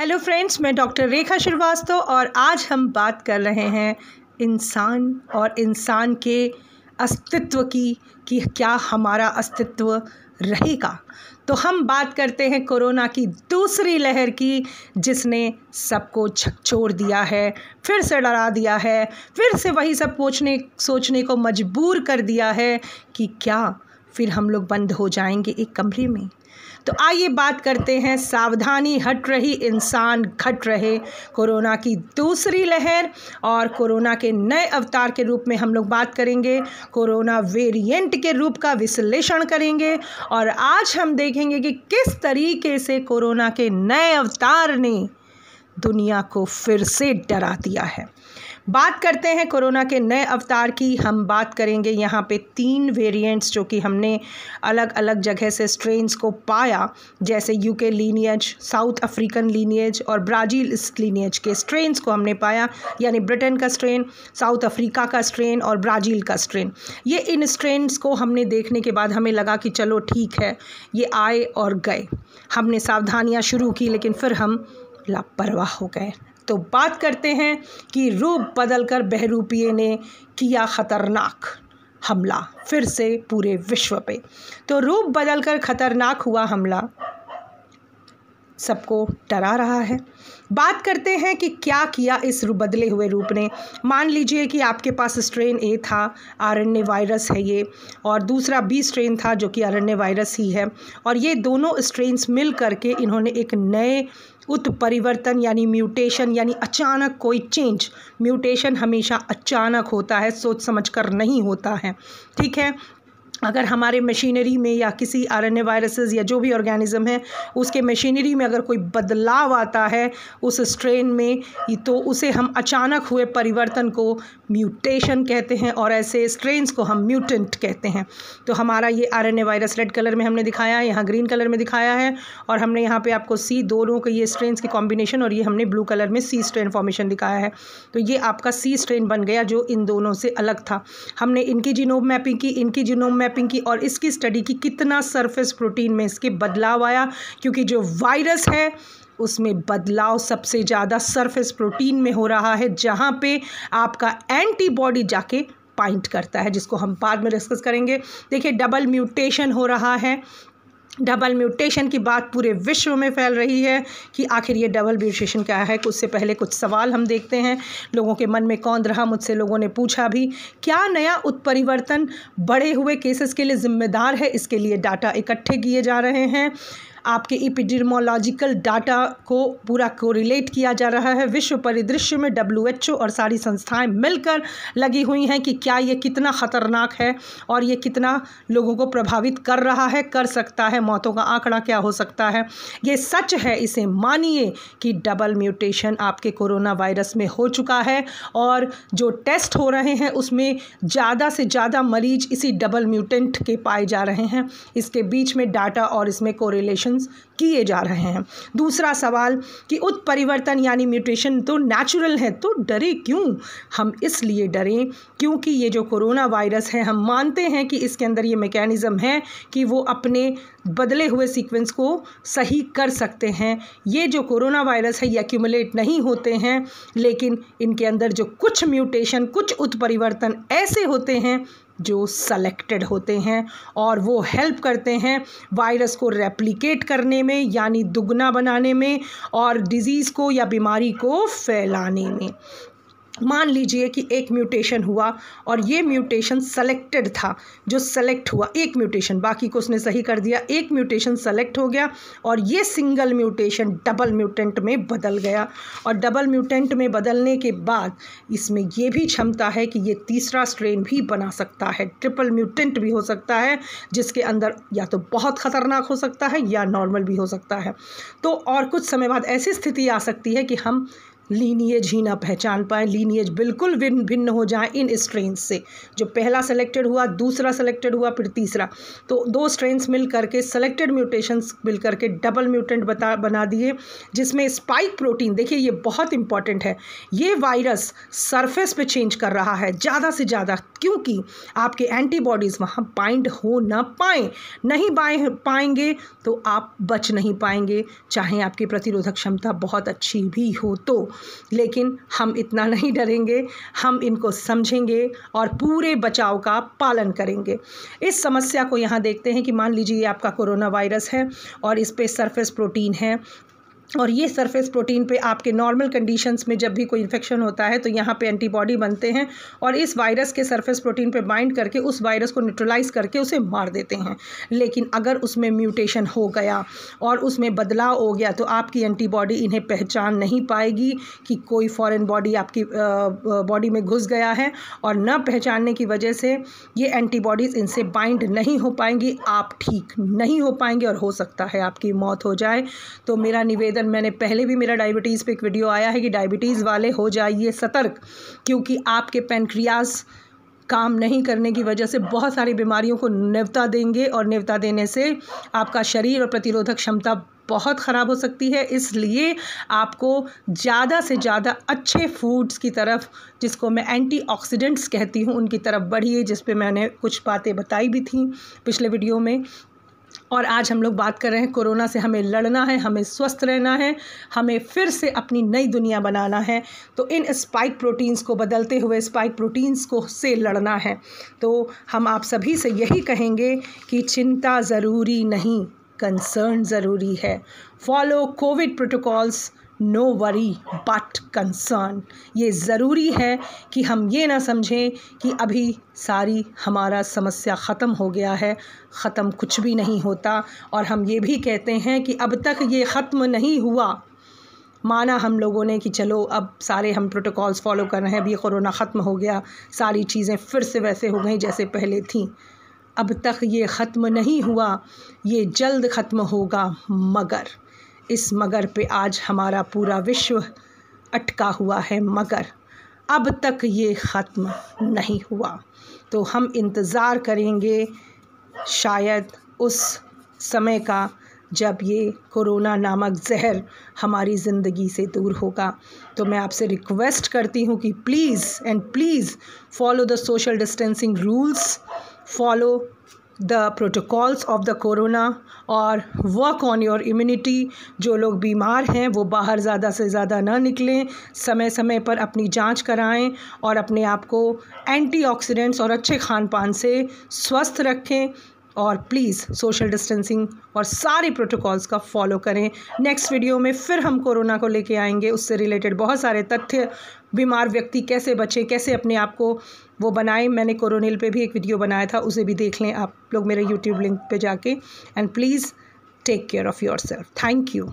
hello friends मैं doctor Rekha Srivastava और आज हम बात कर रहे हैं इंसान और इंसान के अस्तित्व की कि क्या हमारा अस्तित्व रहेगा तो हम बात करते हैं कोरोना की दूसरी लहर की जिसने सबको झकझोर दिया है फिर से डरा दिया है फिर से वही सब सोचने सोचने को मजबूर कर दिया है कि क्या फिर हम लोग बंद हो जाएंगे एक कमरे में तो आइए बात करते हैं सावधानी हट रही इंसान घट रहे कोरोना की दूसरी लहर और कोरोना के नए अवतार के रूप में हम लोग बात करेंगे कोरोना वेरिएंट के रूप का विश्लेषण करेंगे और आज हम देखेंगे कि किस तरीके से कोरोना के नए अवतार ने दुनिया को फिर से डरा दिया है बात करते हैं कोरोना के नए अवतार की हम बात करेंगे यहाँ पे तीन वेरिएंट्स जो कि हमने अलग अलग जगह से स्ट्रेन्स को पाया जैसे UK lineage South African lineage और ब्राज़ील लीनियज के स्ट्रेन्स को हमने पाया यानी ब्रिटेन का स्ट्रेन साउथ अफ्रीका का स्ट्रेन और ब्राज़ील का स्ट्रेन ये इन स्ट्रेन्स को हमने देखने के बाद हमें लगा कि चलो ठीक है ये आए और गए हमने सावधानियाँ शुरू की लेकिन फिर हम लापरवाह हो गए तो बात करते हैं कि रूप बदल कर बहरूपिए ने किया ख़तरनाक हमला फिर से पूरे विश्व पे तो रूप बदल कर ख़तरनाक हुआ हमला सबको डरा रहा है बात करते हैं कि क्या किया इस बदले हुए रूप ने मान लीजिए कि आपके पास स्ट्रेन ए था आर वायरस है ये और दूसरा बी स्ट्रेन था जो कि आर वायरस ही है और ये दोनों स्ट्रेन्स मिल करके इन्होंने एक नए उत्परिवर्तन यानी म्यूटेशन यानी अचानक कोई चेंज म्यूटेशन हमेशा अचानक होता है सोच समझ कर नहीं होता है ठीक है अगर हमारे मशीनरी में या किसी आर एन ए वायरसेस या जो भी ऑर्गेनिज़म है उसके मशीनरी में अगर कोई बदलाव आता है उस स्ट्रेन में तो उसे हम अचानक हुए परिवर्तन को म्यूटेशन कहते हैं और ऐसे स्ट्रेन्स को हम म्यूटेंट कहते हैं तो हमारा ये R N A virus red colour में हमने दिखाया है यहाँ ग्रीन कलर में दिखाया है और हमने यहाँ पर आपको सी दोनों के ये स्ट्रेन्स के कॉम्बिनेशन और ये हमने ब्लू कलर में सी स्ट्रेन फॉर्मेशन दिखाया है तो ये आपका सी स्ट्रेन बन गया जो इन दोनों से अलग था हमने इनकी जिनोम मैपिंग की इनकी जिनोम मैप मैपिंग की और इसकी स्टडी की कितना सरफेस प्रोटीन में इसके बदलाव आया क्योंकि जो वायरस है उसमें बदलाव सबसे ज़्यादा सरफेस प्रोटीन में हो रहा है जहाँ पे आपका एंटीबॉडी जाके पाइंट करता है जिसको हम बाद में डिस्कस करेंगे देखिए डबल म्यूटेशन हो रहा है डबल म्यूटेशन की बात पूरे विश्व में फैल रही है कि आखिर ये डबल म्यूटेशन क्या है उससे पहले कुछ सवाल हम देखते हैं लोगों के मन में कौन रहा मुझसे लोगों ने पूछा भी क्या नया उत्परिवर्तन बढ़े हुए केसेस के लिए जिम्मेदार है इसके लिए डाटा इकट्ठे किए जा रहे हैं आपके इपिडिमोलॉजिकल डाटा को पूरा कोरिलेट किया जा रहा है विश्व परिदृश्य में डब्ल्यू और सारी संस्थाएं मिलकर लगी हुई हैं कि क्या ये कितना ख़तरनाक है और ये कितना लोगों को प्रभावित कर रहा है कर सकता है मौतों का आंकड़ा क्या हो सकता है ये सच है इसे मानिए कि डबल म्यूटेशन आपके कोरोना वायरस में हो चुका है और जो टेस्ट हो रहे हैं उसमें ज़्यादा से ज़्यादा मरीज इसी डबल म्यूटेंट के पाए जा रहे हैं इसके बीच में डाटा और इसमें कोरिलेशन ऑपरेशंस किए जा रहे हैं दूसरा सवाल कि उत्परिवर्तन यानी म्यूटेशन तो नेचुरल है तो डरे क्यों हम इसलिए डरें क्योंकि ये जो कोरोना वायरस है हम मानते हैं कि इसके अंदर ये मैकेनिज़्म है कि वो अपने बदले हुए सीक्वेंस को सही कर सकते हैं ये जो कोरोना वायरस है ये एक्यूमुलेट नहीं होते हैं लेकिन इनके अंदर जो कुछ म्यूटेशन कुछ उत्परिवर्तन ऐसे होते हैं जो सेलेक्टेड होते हैं और वो हेल्प करते हैं वायरस को रेप्लिकेट करने में यानी दुगना बनाने में और डिज़ीज़ को या बीमारी को फैलाने में मान लीजिए कि एक म्यूटेशन हुआ और ये म्यूटेशन सेलेक्टेड था जो सेलेक्ट हुआ एक म्यूटेशन बाकी को उसने सही कर दिया एक म्यूटेशन सेलेक्ट हो गया और ये सिंगल म्यूटेशन डबल म्यूटेंट में बदल गया और डबल म्यूटेंट में बदलने के बाद इसमें यह भी क्षमता है कि ये तीसरा स्ट्रेन भी बना सकता है ट्रिपल म्यूटेंट भी हो सकता है जिसके अंदर या तो बहुत ख़तरनाक हो सकता है या नॉर्मल भी हो सकता है तो और कुछ समय बाद ऐसी स्थिति आ सकती है कि हम लीनिएज ही ना पहचान पाए लीनिएज बिल्कुल भिन्न भिन्न हो जाए इन स्ट्रेंस से जो पहला सेलेक्टेड हुआ दूसरा सेलेक्टेड हुआ फिर तीसरा तो दो स्ट्रेंस मिल करके सेलेक्टेड म्यूटेशंस मिल करके डबल म्यूटेंट बता बना दिए जिसमें स्पाइक प्रोटीन देखिए ये बहुत इंपॉर्टेंट है ये वायरस सरफेस पे चेंज कर रहा है ज़्यादा से ज़्यादा क्योंकि आपके एंटीबॉडीज़ वहाँ बाइंड हो ना पाए नहीं बाए पाएंगे तो आप बच नहीं पाएंगे चाहे आपकी प्रतिरोधक क्षमता बहुत अच्छी भी हो तो लेकिन हम इतना नहीं डरेंगे हम इनको समझेंगे और पूरे बचाव का पालन करेंगे इस समस्या को यहाँ देखते हैं कि मान लीजिए ये आपका कोरोना वायरस है और इस पर सरफेस प्रोटीन है और ये सरफेस प्रोटीन पे आपके नॉर्मल कंडीशंस में जब भी कोई इन्फेक्शन होता है तो यहाँ पे एंटीबॉडी बनते हैं और इस वायरस के सरफेस प्रोटीन पे बाइंड करके उस वायरस को न्यूट्रलाइज करके उसे मार देते हैं लेकिन अगर उसमें म्यूटेशन हो गया और उसमें बदलाव हो गया तो आपकी एंटीबॉडी इन्हें पहचान नहीं पाएगी कि कोई फॉरन बॉडी आपकी बॉडी में घुस गया है और न पहचानने की वजह से ये एंटीबॉडीज़ इनसे बाइंड नहीं हो पाएंगी आप ठीक नहीं हो पाएंगे और हो सकता है आपकी मौत हो जाए तो मेरा निवेदन अगर मैंने पहले भी मेरा डायबिटीज़ पे एक वीडियो आया है कि डायबिटीज़ वाले हो जाइए सतर्क क्योंकि आपके पेनक्रियाज काम नहीं करने की वजह से बहुत सारी बीमारियों को निवता देंगे और निवता देने से आपका शरीर और प्रतिरोधक क्षमता बहुत ख़राब हो सकती है इसलिए आपको ज़्यादा से ज़्यादा अच्छे फूड्स की तरफ जिसको मैं एंटीऑक्सीडेंट्स कहती हूँ उनकी तरफ बढ़िए जिस पे मैंने कुछ बातें बताई भी थी पिछले वीडियो में और आज हम लोग बात कर रहे हैं कोरोना से हमें लड़ना है हमें स्वस्थ रहना है हमें फिर से अपनी नई दुनिया बनाना है तो इन स्पाइक प्रोटीन्स को बदलते हुए स्पाइक प्रोटीन्स को से लड़ना है तो हम आप सभी से यही कहेंगे कि चिंता ज़रूरी नहीं कंसर्न ज़रूरी है follow COVID protocols no worry but concern ये ज़रूरी है कि हम ये ना समझें कि अभी सारी हमारा समस्या ख़त्म हो गया है ख़त्म कुछ भी नहीं होता और हम ये भी कहते हैं कि अब तक ये ख़त्म नहीं हुआ माना हम लोगों ने कि चलो अब सारे हम प्रोटोकॉल्स फॉलो कर रहे हैं अभी कोरोना ख़त्म हो गया सारी चीज़ें फिर से वैसे हो गई जैसे पहले थी अब तक ये ख़त्म नहीं हुआ ये जल्द ख़त्म होगा मगर इस मगर पे आज हमारा पूरा विश्व अटका हुआ है मगर अब तक ये ख़त्म नहीं हुआ तो हम इंतज़ार करेंगे शायद उस समय का जब ये कोरोना नामक जहर हमारी ज़िंदगी से दूर होगा तो मैं आपसे रिक्वेस्ट करती हूँ कि please and please follow the social distancing rules follow the protocols of the corona और वर्क ऑन योर इम्यूनिटी जो लोग बीमार हैं वो बाहर ज़्यादा से ज़्यादा ना निकलें समय समय पर अपनी जांच कराएं और अपने आप को एंटीऑक्सीडेंट्स और अच्छे खान पान से स्वस्थ रखें और प्लीज़ सोशल डिस्टेंसिंग और सारे प्रोटोकॉल्स का फॉलो करें नेक्स्ट वीडियो में फिर हम कोरोना को लेके आएंगे उससे रिलेटेड बहुत सारे तथ्य बीमार व्यक्ति कैसे बचे कैसे अपने आप को वो बनाएं मैंने कोरोनिल पे भी एक वीडियो बनाया था उसे भी देख लें आप लोग मेरे यूट्यूब लिंक पे जाके and please take care of yourself thank you